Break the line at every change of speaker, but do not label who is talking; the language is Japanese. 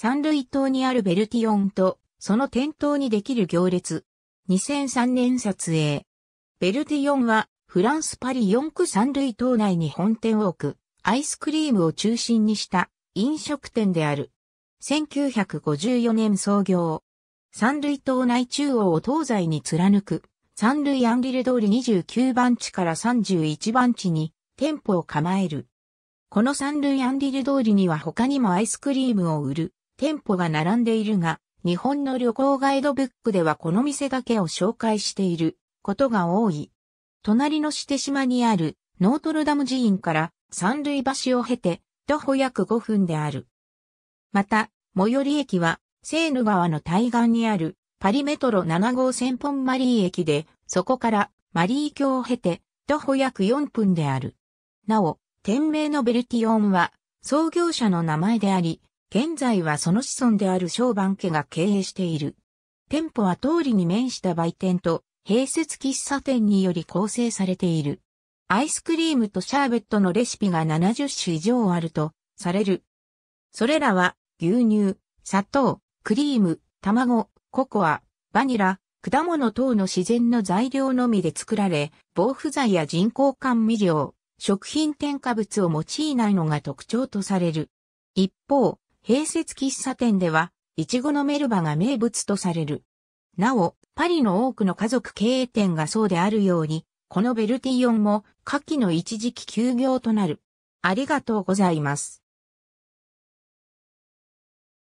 三類島にあるベルティオンと、その店頭にできる行列。
2003年撮影。ベルティオンは、フランスパリ4区三類島内に本店を置く、アイスクリームを中心にした飲食店である。1954年創業。三類島内中央を東西に貫く、三類アンリル通り29番地から31番地に店舗を構える。この三類アンリル通りには他にもアイスクリームを売る店舗が並んでいるが、日本の旅行ガイドブックではこの店だけを紹介していることが多い。隣のして島にあるノートルダム寺院から三塁橋を経て徒歩約5分である。また、最寄り駅はセーヌ川の対岸にあるパリメトロ7号線ポンマリー駅で、そこからマリー橋を経て徒歩約4分である。なお、店名のベルティオンは創業者の名前であり、現在はその子孫である小番家が経営している。店舗は通りに面した売店と併設喫茶店により構成されている。アイスクリームとシャーベットのレシピが70種以上あるとされる。それらは牛乳、砂糖、クリーム、卵、ココア、バニラ、果物等の自然の材料のみで作られ、防腐剤や人工甘味料、食品添加物を用いないのが特徴とされる。一方、併設喫茶店では、いちごのメルバが名物とされる。なお、パリの多くの家族経営店がそうであるように、このベルティオンも夏季の一時期休
業となる。ありがとうございます。